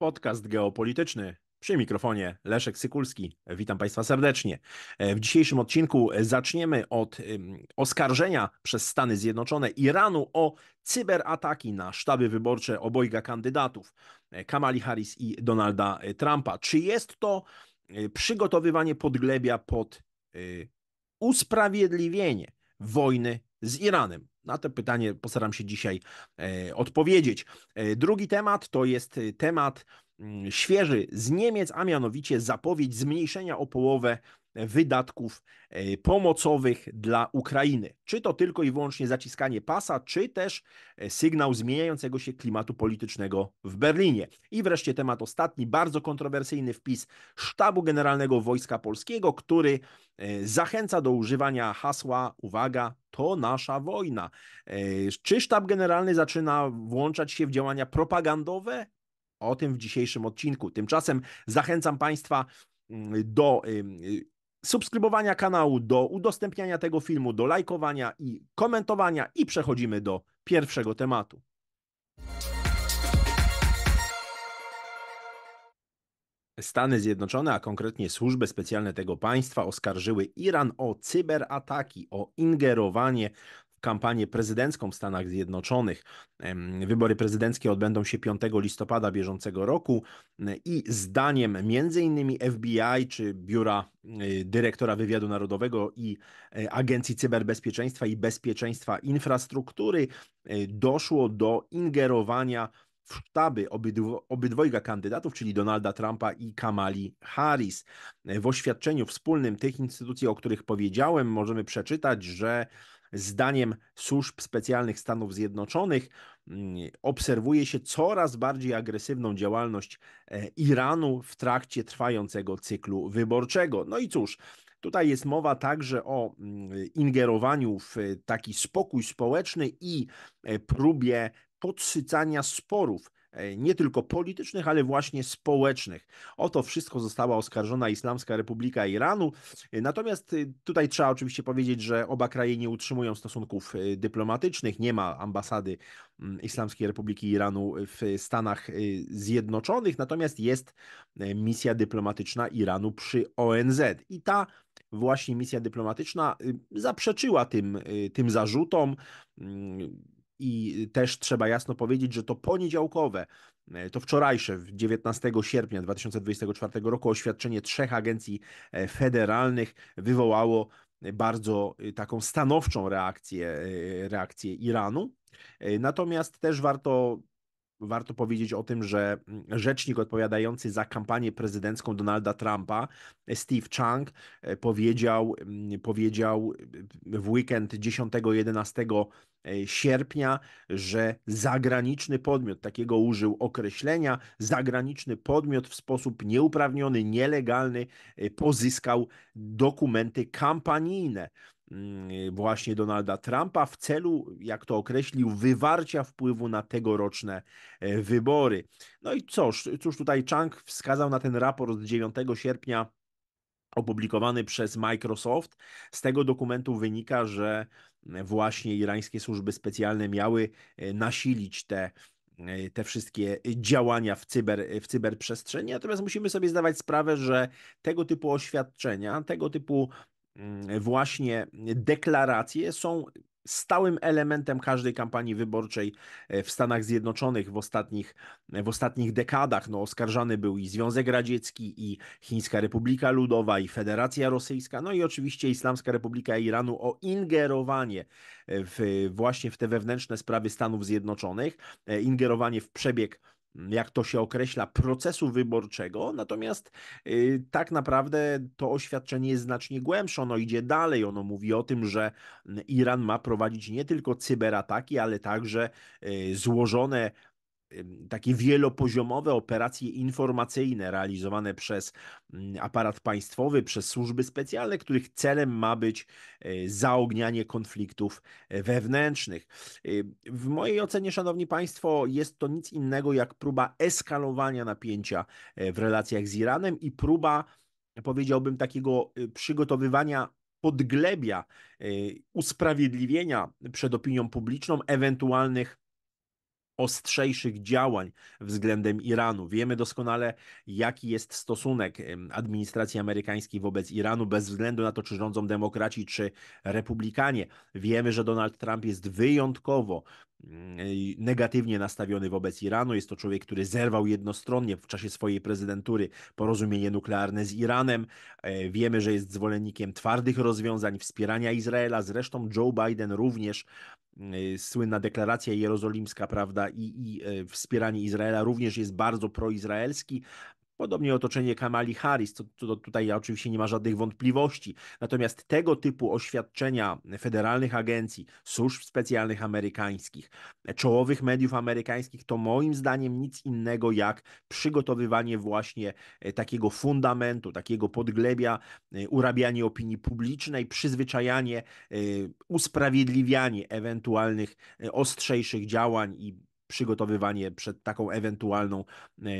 Podcast geopolityczny. Przy mikrofonie Leszek Sykulski. Witam Państwa serdecznie. E, w dzisiejszym odcinku zaczniemy od oskarżenia przez Stany Zjednoczone Iranu o cyberataki na sztaby wyborcze obojga kandydatów e, Kamali Harris i Donalda e, Trumpa. Czy jest to przygotowywanie podglebia pod usprawiedliwienie wojny z Iranem? Na to pytanie postaram się dzisiaj e, odpowiedzieć. E, drugi temat to jest e, temat mm, świeży z Niemiec, a mianowicie zapowiedź zmniejszenia o połowę wydatków e, pomocowych dla Ukrainy. Czy to tylko i wyłącznie zaciskanie pasa, czy też e, sygnał zmieniającego się klimatu politycznego w Berlinie. I wreszcie temat ostatni, bardzo kontrowersyjny wpis Sztabu Generalnego Wojska Polskiego, który e, zachęca do używania hasła, uwaga, to nasza wojna. Czy Sztab Generalny zaczyna włączać się w działania propagandowe? O tym w dzisiejszym odcinku. Tymczasem zachęcam Państwa mm, do subskrybowania kanału, do udostępniania tego filmu, do lajkowania i komentowania i przechodzimy do pierwszego tematu. Stany Zjednoczone, a konkretnie służby specjalne tego państwa, oskarżyły Iran o cyberataki, o ingerowanie kampanię prezydencką w Stanach Zjednoczonych. Wybory prezydenckie odbędą się 5 listopada bieżącego roku i zdaniem m.in. FBI czy Biura e, Dyrektora Wywiadu Narodowego i e, Agencji Cyberbezpieczeństwa i Bezpieczeństwa Infrastruktury e, doszło do ingerowania w sztaby obydwojga kandydatów, czyli Donalda Trumpa i Kamali Harris. W oświadczeniu wspólnym tych instytucji, o których powiedziałem, możemy przeczytać, że zdaniem służb specjalnych Stanów Zjednoczonych mm, obserwuje się coraz bardziej agresywną działalność e, Iranu w trakcie trwającego cyklu wyborczego. No i cóż, Tutaj jest mowa także o mm, ingerowaniu w taki spokój społeczny i e, próbie podsycania sporów E, nie tylko politycznych, ale właśnie społecznych. O to wszystko została oskarżona Islamska Republika Iranu. E, natomiast e, tutaj trzeba oczywiście powiedzieć, że oba kraje nie utrzymują stosunków dyplomatycznych, nie ma ambasady mm, Islamskiej Republiki Iranu w Stanach Zjednoczonych, natomiast jest misja dyplomatyczna Iranu przy ONZ i ta właśnie misja dyplomatyczna zaprzeczyła tym, tym zarzutom mm, i też trzeba jasno powiedzieć, że to poniedziałkowe, e, to wczorajsze, 19 sierpnia 2024 roku, oświadczenie trzech agencji e, federalnych wywołało e, bardzo taką stanowczą reakcję, reakcję Iranu. Natomiast też warto warto powiedzieć o tym, że mm, rzecznik odpowiadający za kampanię prezydencką Donalda Trumpa, Steve Chang, powiedział, mm, powiedział w weekend 10-11 E, sierpnia, że zagraniczny podmiot, takiego użył określenia, zagraniczny podmiot w sposób nieuprawniony, nielegalny e, pozyskał dokumenty kampanijne mm, właśnie Donalda Trumpa w celu, jak to określił, wywarcia wpływu na tegoroczne e, wybory. No i cóż, cóż tutaj Chang wskazał na ten raport z 9 sierpnia opublikowany przez Microsoft. Z tego dokumentu wynika, że E, właśnie irańskie służby specjalne miały e, nasilić te, e, te wszystkie działania w, cyber, w cyberprzestrzeni. Natomiast musimy sobie zdawać sprawę, że tego typu oświadczenia, tego typu mm, właśnie deklaracje są stałym elementem każdej kampanii wyborczej e, w Stanach Zjednoczonych w ostatnich, w ostatnich dekadach. No, oskarżany był i Związek Radziecki, i Chińska Republika Ludowa, i Federacja Rosyjska, no i oczywiście Islamska Republika Iranu o ingerowanie w, właśnie w te wewnętrzne sprawy Stanów Zjednoczonych, e, ingerowanie w przebieg jak to się określa, procesu wyborczego, natomiast y, tak naprawdę to oświadczenie jest znacznie głębsze, ono idzie dalej, ono mówi o tym, że mm, Iran ma prowadzić nie tylko cyberataki, ale także y, złożone takie wielopoziomowe operacje informacyjne realizowane przez mm, aparat państwowy, przez służby specjalne, których celem ma być e, zaognianie konfliktów e, wewnętrznych. E, w mojej ocenie, szanowni państwo, jest to nic innego jak próba eskalowania napięcia w relacjach z Iranem i próba powiedziałbym takiego przygotowywania podglebia usprawiedliwienia przed opinią publiczną ewentualnych ostrzejszych działań względem Iranu. Wiemy doskonale, jaki jest stosunek administracji amerykańskiej wobec Iranu, bez względu na to, czy rządzą demokraci, czy republikanie. Wiemy, że Donald Trump jest wyjątkowo mm, e, negatywnie nastawiony wobec Iranu. Jest to człowiek, który zerwał jednostronnie w czasie swojej prezydentury porozumienie nuklearne z Iranem. E, wiemy, że jest zwolennikiem twardych rozwiązań, wspierania Izraela. Zresztą Joe Biden również Y, słynna deklaracja jerozolimska, prawda, i, i y, wspieranie Izraela również jest bardzo proizraelski, Podobnie otoczenie Kamali Harris, to, to, tutaj oczywiście nie ma żadnych wątpliwości. Natomiast tego typu oświadczenia federalnych agencji, służb specjalnych amerykańskich, czołowych mediów amerykańskich, to moim zdaniem nic innego jak przygotowywanie właśnie e, takiego fundamentu, takiego podglebia, e, urabianie opinii publicznej, przyzwyczajanie, e, usprawiedliwianie ewentualnych ostrzejszych działań i przygotowywanie przed taką ewentualną, e,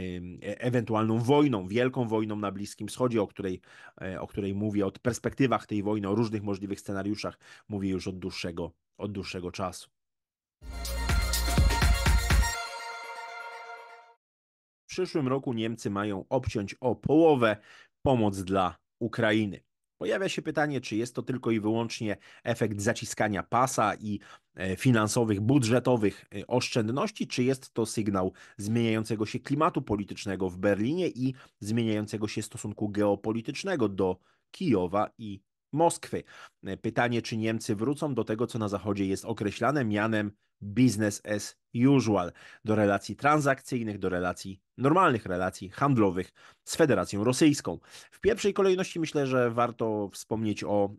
ewentualną wojną, wielką wojną na Bliskim Wschodzie, o której, e, o której mówię, o perspektywach tej wojny, o różnych możliwych scenariuszach mówię już od dłuższego, od dłuższego czasu. W przyszłym roku Niemcy mają obciąć o połowę pomoc dla Ukrainy. Pojawia się pytanie, czy jest to tylko i wyłącznie efekt zaciskania pasa i e, finansowych, budżetowych e, oszczędności, czy jest to sygnał zmieniającego się klimatu politycznego w Berlinie i zmieniającego się stosunku geopolitycznego do Kijowa i Moskwy. E, pytanie, czy Niemcy wrócą do tego, co na Zachodzie jest określane mianem business as usual, do relacji transakcyjnych, do relacji normalnych relacji handlowych z Federacją Rosyjską. W pierwszej kolejności myślę, że warto wspomnieć o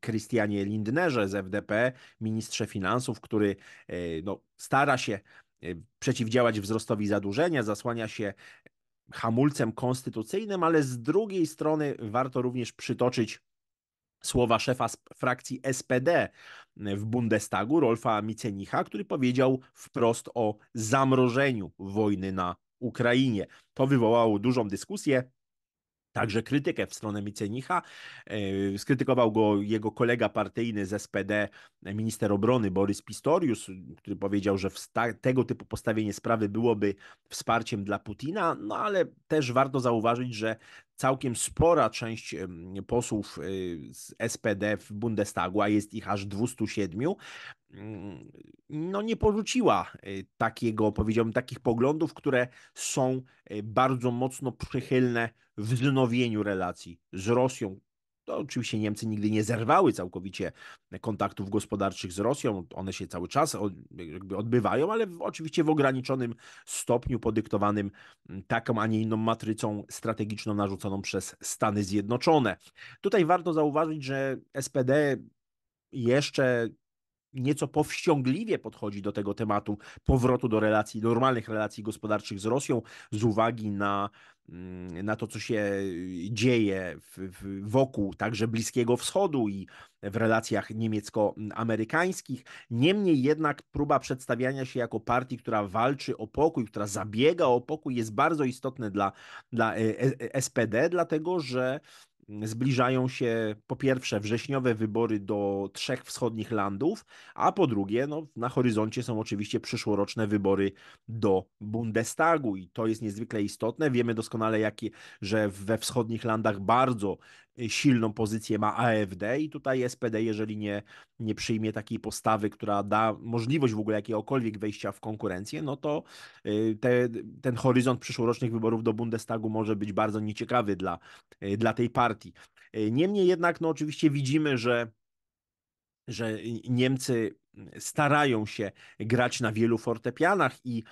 Krystianie y, Lindnerze z FDP, ministrze finansów, który y, no, stara się y, przeciwdziałać wzrostowi zadłużenia, zasłania się hamulcem konstytucyjnym, ale z drugiej strony warto również przytoczyć słowa szefa frakcji SPD w Bundestagu, Rolfa Micenicha, który powiedział wprost o zamrożeniu wojny na Ukrainie. To wywołało dużą dyskusję. Także krytykę w stronę Micenicha. E, skrytykował go jego kolega partyjny z SPD, minister obrony Borys Pistorius, który powiedział, że tego typu postawienie sprawy byłoby wsparciem dla Putina, no ale też warto zauważyć, że całkiem spora część posłów y, z SPD w Bundestagu, a jest ich aż 207, mm, no nie porzuciła y, takiego, powiedziałbym, takich poglądów, które są y, bardzo mocno przychylne wznowieniu relacji z Rosją, to no, oczywiście Niemcy nigdy nie zerwały całkowicie kontaktów gospodarczych z Rosją. One się cały czas odbywają, ale oczywiście w ograniczonym stopniu podyktowanym mm, taką, a nie inną matrycą strategiczną narzuconą przez Stany Zjednoczone. Tutaj warto zauważyć, że SPD jeszcze nieco powściągliwie podchodzi do tego tematu powrotu do relacji, normalnych relacji gospodarczych z Rosją z uwagi na, mm, na to, co się y, dzieje w, w, wokół także Bliskiego Wschodu i w relacjach niemiecko-amerykańskich. Niemniej jednak próba przedstawiania się jako partii, która walczy o pokój, która zabiega o pokój jest bardzo istotne dla, dla e, e, SPD, dlatego że zbliżają się po pierwsze wrześniowe wybory do trzech wschodnich landów, a po drugie no, na horyzoncie są oczywiście przyszłoroczne wybory do Bundestagu i to jest niezwykle istotne. Wiemy doskonale, jakie, że we wschodnich landach bardzo silną pozycję ma AFD i tutaj SPD, jeżeli nie, nie przyjmie takiej postawy, która da możliwość w ogóle jakiegokolwiek wejścia w konkurencję, no to y, te, ten horyzont przyszłorocznych wyborów do Bundestagu może być bardzo nieciekawy dla, y, dla tej partii. Y, niemniej jednak, no oczywiście widzimy, że że Niemcy starają się grać na wielu fortepianach i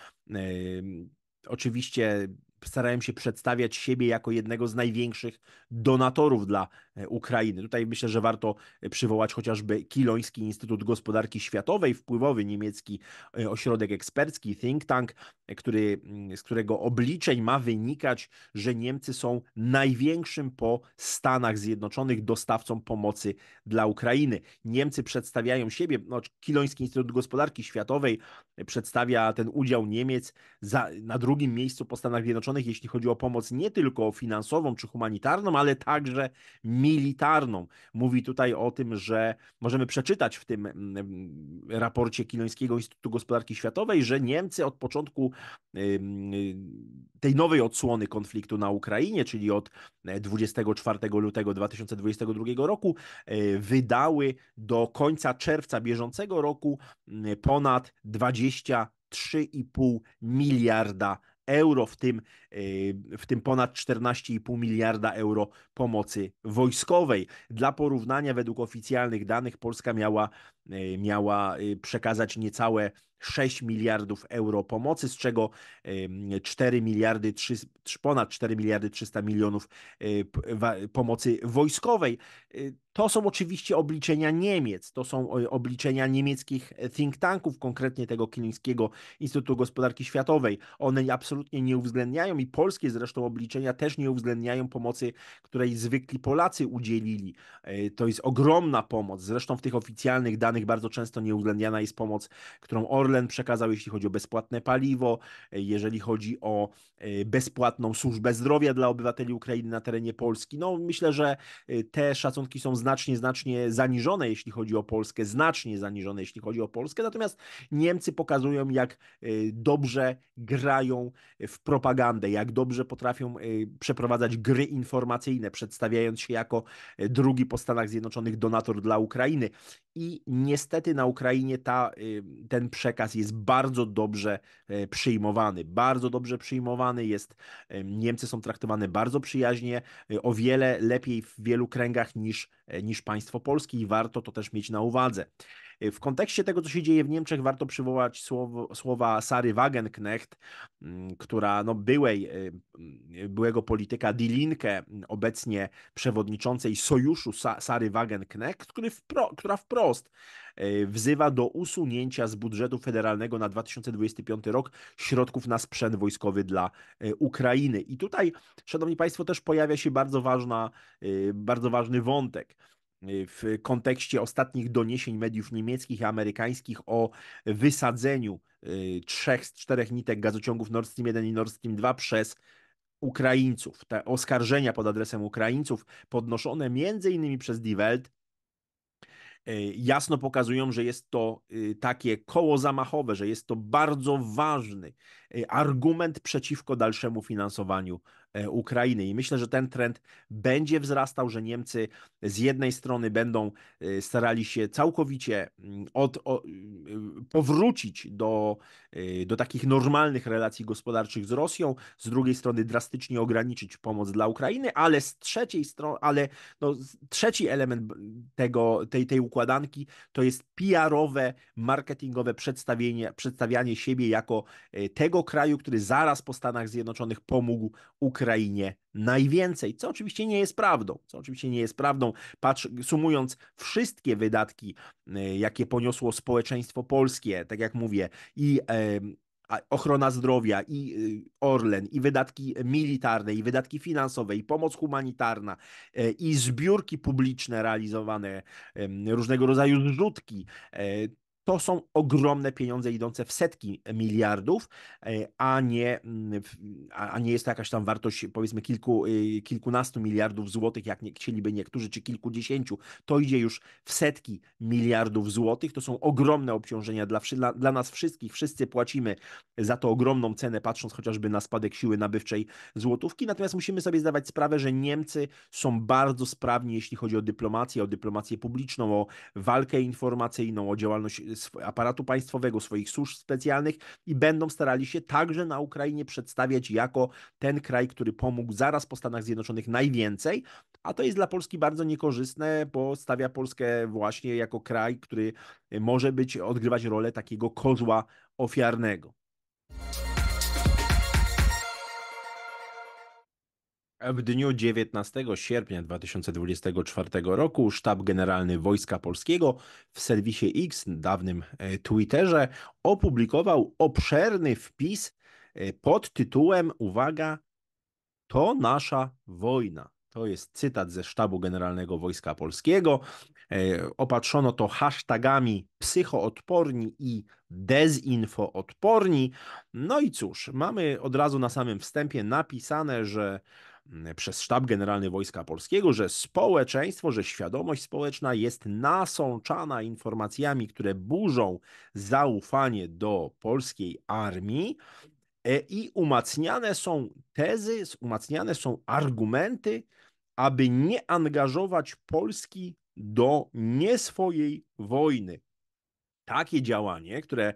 oczywiście starałem się przedstawiać siebie jako jednego z największych donatorów dla E, Ukrainy. Tutaj myślę, że warto e, przywołać chociażby Kiloński Instytut Gospodarki Światowej, wpływowy niemiecki e, ośrodek ekspercki, think tank, który, mm, z którego obliczeń ma wynikać, że Niemcy są największym po Stanach Zjednoczonych dostawcą pomocy dla Ukrainy. Niemcy przedstawiają siebie, no, Kiloński Instytut Gospodarki Światowej przedstawia ten udział Niemiec za, na drugim miejscu po Stanach Zjednoczonych, jeśli chodzi o pomoc nie tylko finansową czy humanitarną, ale także militarną. Mówi tutaj o tym, że możemy przeczytać w tym mm, mm, raporcie Kilońskiego Instytutu Gospodarki Światowej, że Niemcy od początku tej nowej odsłony konfliktu na Ukrainie, czyli od 24 e, lutego 2022 roku, e, wydały do końca czerwca bieżącego roku ponad 23,5 miliarda euro, w tym, y, w tym ponad 14,5 miliarda euro pomocy wojskowej. Dla porównania, według oficjalnych danych, Polska miała E, miała e, przekazać niecałe 6 miliardów euro pomocy, z czego 4 miliardy, 3, ponad 4 miliardy 300 milionów e, pomocy wojskowej. To są oczywiście obliczenia Niemiec, to są obliczenia niemieckich think tanków, konkretnie tego Kilińskiego Instytutu Gospodarki Światowej. One absolutnie nie uwzględniają i polskie zresztą obliczenia też nie uwzględniają pomocy, której zwykli Polacy udzielili. To jest ogromna pomoc. Zresztą w tych oficjalnych danych danych bardzo często nieuwzględniana jest pomoc, którą Orlen przekazał, jeśli chodzi o bezpłatne paliwo, jeżeli chodzi o e, bezpłatną służbę zdrowia dla obywateli Ukrainy na terenie Polski. No myślę, że e, te szacunki są znacznie, znacznie zaniżone, jeśli chodzi o Polskę, znacznie zaniżone, jeśli chodzi o Polskę. Natomiast Niemcy pokazują, jak e, dobrze grają w propagandę, jak dobrze potrafią przeprowadzać gry informacyjne, przedstawiając się jako drugi po Stanach Zjednoczonych donator dla Ukrainy. I Niestety na Ukrainie ta, y, ten przekaz jest bardzo dobrze y, przyjmowany. Bardzo dobrze przyjmowany jest. Y, Niemcy są traktowane bardzo przyjaźnie, o wiele lepiej w wielu kręgach niż E, niż państwo polskie i warto to też mieć na uwadze. E, w kontekście tego, co się dzieje w Niemczech, warto przywołać słowo, słowa Sary Wagenknecht, mm, która no, byłej, e, mm, byłego polityka Die Linke, mm, obecnie przewodniczącej sojuszu Sary Wagenknecht, który wpro, która wprost E, wzywa do usunięcia z budżetu federalnego na 2025 rok środków na sprzęt wojskowy dla e, Ukrainy. I tutaj, szanowni państwo, też pojawia się bardzo, ważna, e, bardzo ważny wątek w kontekście ostatnich doniesień mediów niemieckich i amerykańskich o wysadzeniu trzech z czterech nitek gazociągów Nord Stream 1 i Nord Stream 2 przez Ukraińców. Te oskarżenia pod adresem Ukraińców podnoszone między innymi przez Die Welt E, jasno pokazują, że jest to y, takie koło zamachowe, że jest to bardzo ważny y, argument przeciwko dalszemu finansowaniu E, Ukrainy. I myślę, że ten trend będzie wzrastał, że Niemcy z jednej strony będą e, starali się całkowicie mm, od, o, y, y, powrócić do, e, do takich normalnych relacji gospodarczych z Rosją, z drugiej strony drastycznie ograniczyć pomoc dla Ukrainy, ale z trzeciej strony, ale no, trzeci element tego, tej, tej układanki to jest PR-owe, marketingowe przedstawienie, przedstawianie siebie jako tego kraju, który zaraz po Stanach Zjednoczonych pomógł Ukrainie Ukrainie najwięcej, co oczywiście nie jest prawdą, co oczywiście nie jest prawdą, patrz, sumując wszystkie wydatki, y, jakie poniosło społeczeństwo polskie, tak jak mówię, i ochrona zdrowia i y, Orlen, i wydatki militarne, i wydatki finansowe, i pomoc humanitarna, e, i zbiórki publiczne realizowane, różnego rodzaju zrzutki, e, to są ogromne pieniądze idące w setki miliardów, e, a nie, mm, a nie jest to jakaś tam wartość powiedzmy kilku, e, kilkunastu miliardów złotych, jak nie, chcieliby niektórzy, czy kilkudziesięciu. To idzie już w setki miliardów złotych. To są ogromne obciążenia dla, dla, dla nas wszystkich. Wszyscy płacimy za to ogromną cenę, patrząc chociażby na spadek siły nabywczej złotówki. Natomiast musimy sobie zdawać sprawę, że Niemcy są bardzo sprawni, jeśli chodzi o dyplomację, o dyplomację publiczną, o walkę informacyjną, o działalność e, aparatu państwowego, swoich służb specjalnych i będą starali się także na Ukrainie przedstawiać jako ten kraj, który pomógł zaraz po Stanach Zjednoczonych najwięcej, a to jest dla Polski bardzo niekorzystne, bo stawia Polskę właśnie jako kraj, który może być, odgrywać rolę takiego kozła ofiarnego. W dniu 19 sierpnia 2024 roku Sztab Generalny Wojska Polskiego w serwisie X, dawnym e, Twitterze, opublikował obszerny wpis e, pod tytułem, uwaga, to nasza wojna. To jest cytat ze Sztabu Generalnego Wojska Polskiego. E, opatrzono to hashtagami psychoodporni i dezinfoodporni. No i cóż, mamy od razu na samym wstępie napisane, że przez Sztab Generalny Wojska Polskiego, że społeczeństwo, że świadomość społeczna jest nasączana informacjami, które burzą zaufanie do polskiej armii e, i umacniane są tezy, umacniane są argumenty, aby nie angażować Polski do nieswojej wojny. Takie działanie, które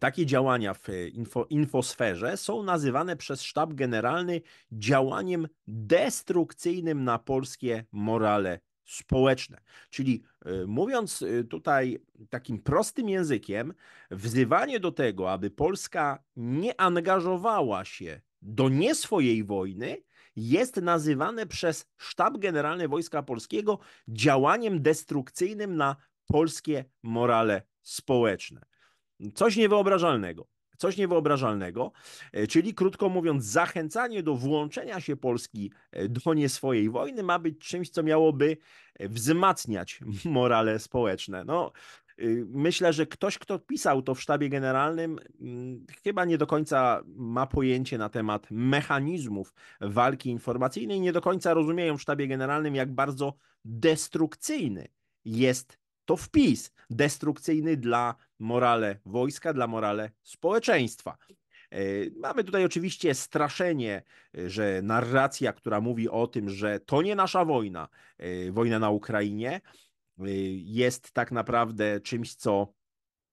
takie działania w e, info, infosferze są nazywane przez Sztab Generalny działaniem destrukcyjnym na polskie morale społeczne. Czyli e, mówiąc e, tutaj takim prostym językiem, wzywanie do tego, aby Polska nie angażowała się do nie swojej wojny, jest nazywane przez Sztab Generalny Wojska Polskiego działaniem destrukcyjnym na polskie morale społeczne. Coś niewyobrażalnego. Coś niewyobrażalnego, e, czyli krótko mówiąc, zachęcanie do włączenia się Polski e, mhm. do nie swojej wojny ma być czymś, co miałoby e, wzmacniać morale społeczne. No, y, myślę, że ktoś, kto pisał to w sztabie generalnym, mm, chyba nie do końca ma pojęcie na temat mechanizmów walki informacyjnej, nie do końca rozumieją w sztabie generalnym, jak bardzo destrukcyjny jest to wpis destrukcyjny dla morale wojska, dla morale społeczeństwa. E, mamy tutaj oczywiście straszenie, e, że narracja, która mówi o tym, że to nie nasza wojna, e, wojna na Ukrainie, jest tak naprawdę czymś, co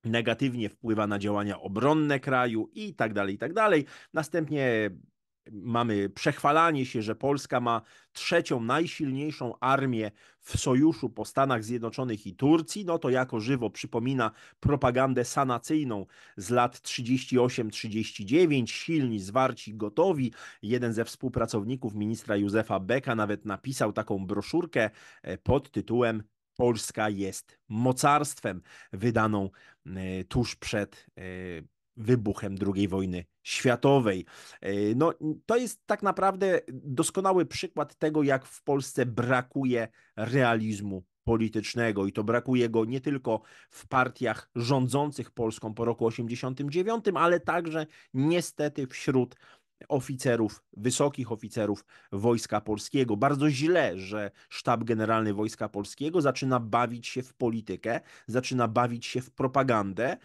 negatywnie wpływa na działania obronne kraju i tak dalej, i tak dalej. Następnie mamy przechwalanie się, że Polska ma trzecią najsilniejszą armię w sojuszu po Stanach Zjednoczonych i Turcji, no to jako żywo przypomina propagandę sanacyjną z lat 38-39. Silni, zwarci, gotowi. Jeden ze współpracowników ministra Józefa Beka nawet napisał taką broszurkę e, pod tytułem Polska jest mocarstwem, wydaną e, tuż przed e, wybuchem II wojny światowej. E, no, to jest tak naprawdę doskonały przykład tego, jak w Polsce brakuje realizmu politycznego i to brakuje go nie tylko w partiach rządzących Polską po roku 89, ale także niestety wśród oficerów, wysokich oficerów Wojska Polskiego. Bardzo źle, że Sztab Generalny Wojska Polskiego zaczyna bawić się w politykę, zaczyna bawić się w propagandę,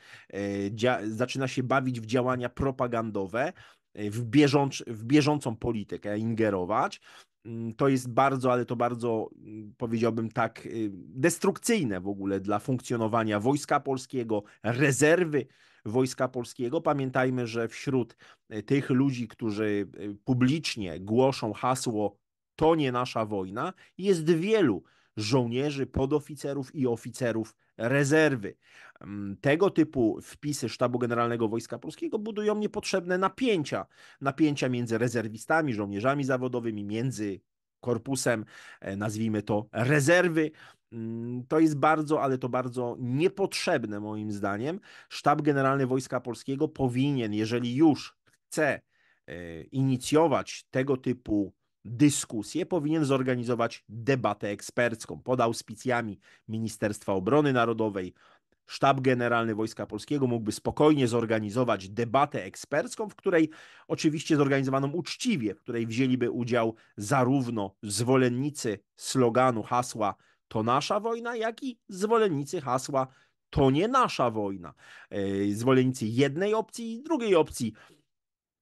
e, zaczyna się bawić w działania propagandowe, e, w, bieżąc w bieżącą politykę ingerować. Mm, to jest bardzo, ale to bardzo mm, powiedziałbym tak y, destrukcyjne w ogóle dla funkcjonowania wojska polskiego, rezerwy wojska polskiego. Pamiętajmy, że wśród y, tych ludzi, którzy y, publicznie głoszą hasło to nie nasza wojna, jest wielu żołnierzy, podoficerów i oficerów rezerwy. Mm, tego typu wpisy Sztabu Generalnego Wojska Polskiego budują niepotrzebne napięcia. Napięcia między rezerwistami, żołnierzami zawodowymi, między korpusem, e, nazwijmy to rezerwy. Mm, to jest bardzo, ale to bardzo niepotrzebne moim zdaniem. Sztab Generalny Wojska Polskiego powinien, jeżeli już chce e, inicjować tego typu dyskusję, powinien zorganizować debatę ekspercką pod auspicjami Ministerstwa Obrony Narodowej. Sztab Generalny Wojska Polskiego mógłby spokojnie zorganizować debatę ekspercką, w której oczywiście zorganizowaną uczciwie, w której wzięliby udział zarówno zwolennicy sloganu, hasła to nasza wojna, jak i zwolennicy hasła to nie nasza wojna. E, zwolennicy jednej opcji i drugiej opcji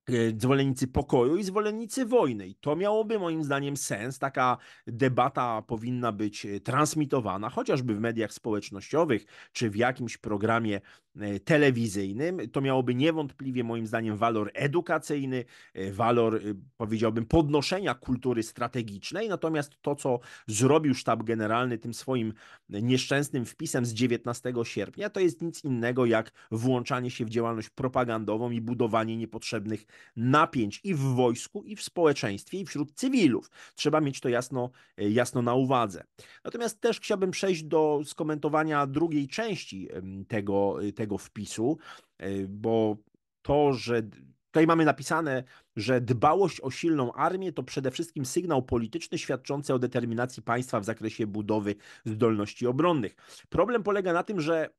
E, zwolennicy pokoju i zwolennicy wojny. I to miałoby moim zdaniem sens. Taka debata powinna być e, transmitowana chociażby w mediach społecznościowych czy w jakimś programie E, telewizyjnym. To miałoby niewątpliwie, moim zdaniem, walor edukacyjny, e, walor, e, powiedziałbym, podnoszenia kultury strategicznej. Natomiast to, co zrobił Sztab Generalny tym swoim nieszczęsnym wpisem z 19 sierpnia, to jest nic innego jak włączanie się w działalność propagandową i budowanie niepotrzebnych napięć i w wojsku, i w społeczeństwie, i wśród cywilów. Trzeba mieć to jasno, jasno na uwadze. Natomiast też chciałbym przejść do skomentowania drugiej części tego, tego wpisu, e, bo to, że Tutaj mamy napisane, że dbałość o silną armię to przede wszystkim sygnał polityczny świadczący o determinacji państwa w zakresie budowy zdolności obronnych. Problem polega na tym, że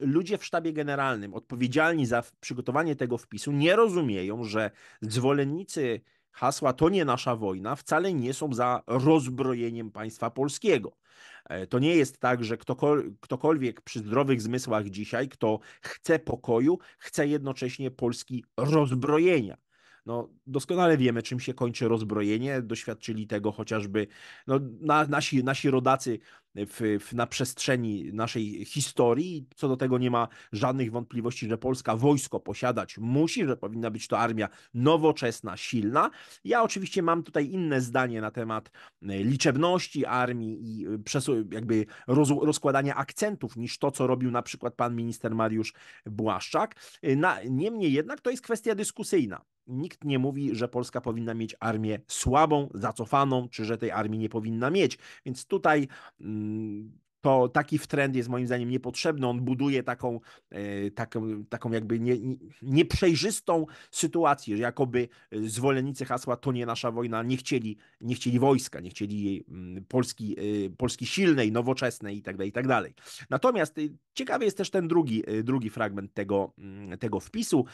ludzie w sztabie generalnym odpowiedzialni za przygotowanie tego wpisu nie rozumieją, że zwolennicy hasła to nie nasza wojna wcale nie są za rozbrojeniem państwa polskiego. E, to nie jest tak, że ktokolwiek przy zdrowych zmysłach dzisiaj, kto chce pokoju, chce jednocześnie Polski rozbrojenia. No, doskonale wiemy, czym się kończy rozbrojenie. Doświadczyli tego chociażby no, na, nasi, nasi rodacy w, w, na przestrzeni naszej historii. Co do tego nie ma żadnych wątpliwości, że Polska wojsko posiadać musi, że powinna być to armia nowoczesna, silna. Ja oczywiście mam tutaj inne zdanie na temat e, liczebności armii i e, jakby roz, rozkładania akcentów niż to, co robił na przykład pan minister Mariusz Błaszczak. E, na, niemniej jednak to jest kwestia dyskusyjna nikt nie mówi, że Polska powinna mieć armię słabą, zacofaną, czy że tej armii nie powinna mieć. Więc tutaj mm, to taki trend jest moim zdaniem niepotrzebny. On buduje taką, e, taką, taką jakby nie, nie, nieprzejrzystą sytuację, że jakoby e, zwolennicy hasła to nie nasza wojna nie chcieli, nie chcieli wojska, nie chcieli mm, Polski, e, Polski silnej, nowoczesnej itd., tak itd. Tak Natomiast ciekawy jest też ten drugi, drugi fragment tego, mm, tego wpisu.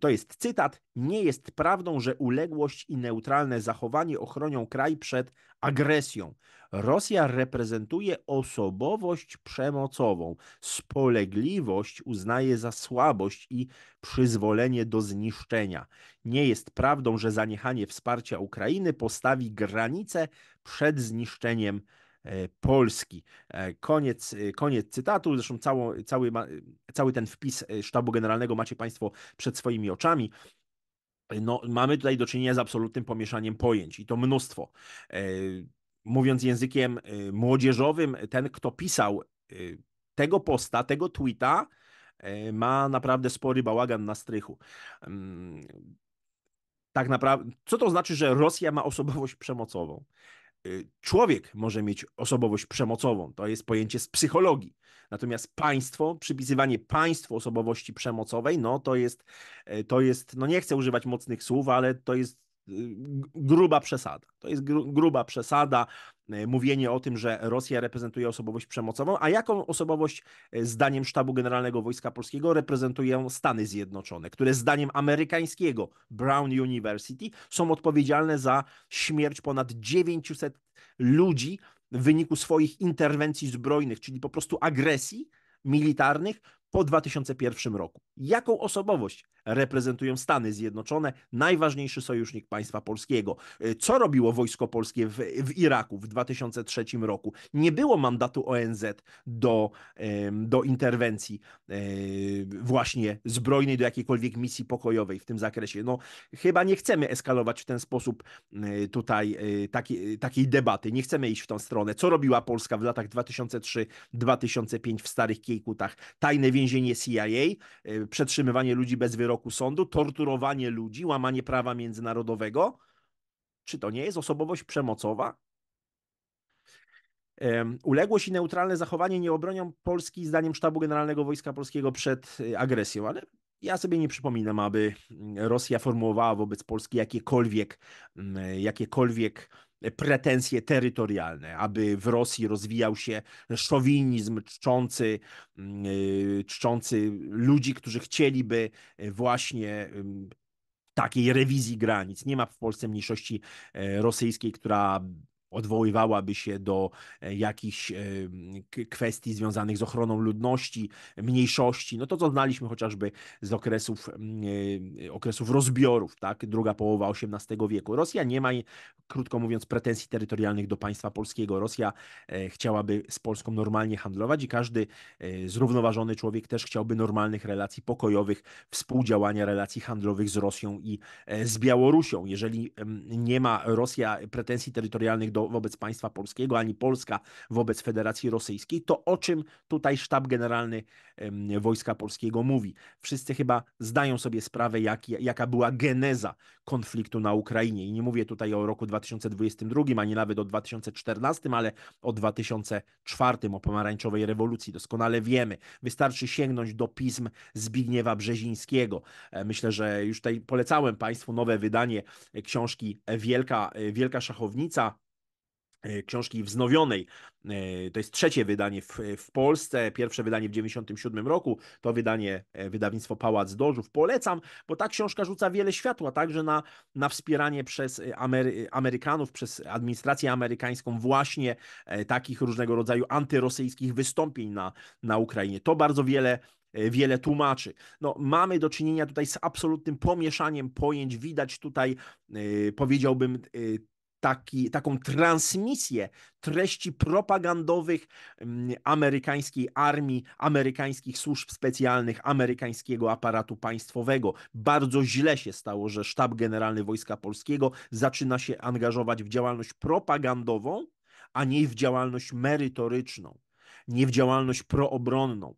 To jest cytat. Nie jest prawdą, że uległość i neutralne zachowanie ochronią kraj przed agresją. Rosja reprezentuje osobowość przemocową. Spolegliwość uznaje za słabość i przyzwolenie do zniszczenia. Nie jest prawdą, że zaniechanie wsparcia Ukrainy postawi granice przed zniszczeniem e, Polski. E, koniec, e, koniec cytatu. Zresztą cało, cały, cały ten wpis Sztabu Generalnego macie Państwo przed swoimi oczami. No, mamy tutaj do czynienia z absolutnym pomieszaniem pojęć i to mnóstwo mówiąc językiem y, młodzieżowym, ten, kto pisał y, tego posta, tego tweeta, y, ma naprawdę spory bałagan na strychu. Mm, tak naprawdę, co to znaczy, że Rosja ma osobowość przemocową? Człowiek może mieć osobowość przemocową, to jest pojęcie z psychologii. Natomiast państwo, przypisywanie państwu osobowości przemocowej, no to jest, to jest, no nie chcę używać mocnych słów, ale to jest gruba przesada. To jest gruba przesada e, mówienie o tym, że Rosja reprezentuje osobowość przemocową, a jaką osobowość e, zdaniem Sztabu Generalnego Wojska Polskiego reprezentują Stany Zjednoczone, które zdaniem amerykańskiego Brown University są odpowiedzialne za śmierć ponad 900 ludzi w wyniku swoich interwencji zbrojnych, czyli po prostu agresji militarnych po 2001 roku. Jaką osobowość reprezentują Stany Zjednoczone, najważniejszy sojusznik państwa polskiego? Y, co robiło wojsko polskie w, w Iraku w 2003 roku? Nie było mandatu ONZ do, do interwencji e, właśnie zbrojnej, do jakiejkolwiek misji pokojowej w tym zakresie. No, chyba nie chcemy eskalować w ten sposób y, tutaj y, taki, takiej debaty. Nie chcemy iść w tą stronę. Co robiła Polska w latach 2003-2005 w Starych Kiejkutach? Tajne więzienie więzienie CIA, y, przetrzymywanie ludzi bez wyroku sądu, torturowanie ludzi, łamanie prawa międzynarodowego. Czy to nie jest osobowość przemocowa? Uległość i neutralne zachowanie nie obronią Polski, zdaniem Sztabu Generalnego Wojska Polskiego, przed y, agresją, ale ja sobie nie przypominam, aby mm, Rosja formułowała wobec Polski jakiekolwiek, mm, jakiekolwiek pretensje terytorialne, aby w Rosji rozwijał się szowinizm czczący, mm, y, czczący ludzi, którzy chcieliby y, właśnie takiej rewizji granic. Nie ma w Polsce mniejszości e, rosyjskiej, która odwoływałaby się do e, jakichś e, kwestii związanych z ochroną ludności, mniejszości, no to co znaliśmy chociażby z okresów, e, okresów rozbiorów, tak, druga połowa XVIII wieku. Rosja nie ma, krótko mówiąc, pretensji terytorialnych do państwa polskiego. Rosja chciałaby z Polską normalnie handlować i każdy zrównoważony człowiek też chciałby normalnych relacji pokojowych, współdziałania relacji handlowych z Rosją i z Białorusią. Jeżeli nie ma Rosja pretensji terytorialnych do wobec państwa polskiego, ani Polska wobec Federacji Rosyjskiej. To o czym tutaj sztab generalny Wojska Polskiego mówi. Wszyscy chyba zdają sobie sprawę, jak, jaka była geneza konfliktu na Ukrainie. I nie mówię tutaj o roku 2022, ani nawet o 2014, ale o 2004, o pomarańczowej rewolucji. Doskonale wiemy. Wystarczy sięgnąć do pism Zbigniewa Brzezińskiego. E, myślę, że już tutaj polecałem Państwu nowe wydanie e, książki Wielka, e, Wielka Szachownica E, książki wznowionej. E, to jest trzecie wydanie w, w Polsce, pierwsze wydanie w 1997 roku, to wydanie e, wydawnictwo Pałac Dożów. Polecam, bo ta książka rzuca wiele światła także na, na wspieranie przez Amery Amerykanów, przez administrację amerykańską właśnie takich różnego rodzaju antyrosyjskich wystąpień na, na Ukrainie. To bardzo wiele wiele tłumaczy. No, mamy do czynienia tutaj z absolutnym pomieszaniem pojęć. Widać tutaj, powiedziałbym, taki, taką transmisję treści propagandowych mm, amerykańskiej armii, amerykańskich służb specjalnych, amerykańskiego aparatu państwowego. Bardzo źle się stało, że Sztab Generalny Wojska Polskiego zaczyna się angażować w działalność propagandową, a nie w działalność merytoryczną nie w działalność proobronną.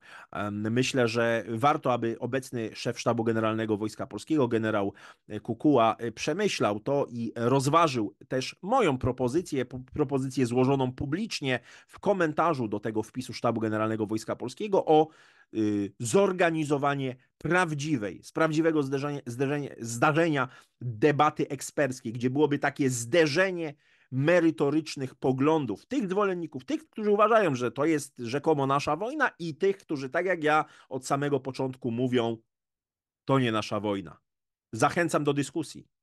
Myślę, że warto, aby obecny szef Sztabu Generalnego Wojska Polskiego, generał e, Kukuła, e, przemyślał to i rozważył też moją propozycję, propozycję złożoną publicznie w komentarzu do tego wpisu Sztabu Generalnego Wojska Polskiego o y, zorganizowanie prawdziwej, z prawdziwego zderzenia, zderzenia, zdarzenia debaty eksperckiej, gdzie byłoby takie zderzenie merytorycznych poglądów tych zwolenników, tych, którzy uważają, że to jest rzekomo nasza wojna, i tych, którzy, tak jak ja, od samego początku mówią, to nie nasza wojna. Zachęcam do dyskusji.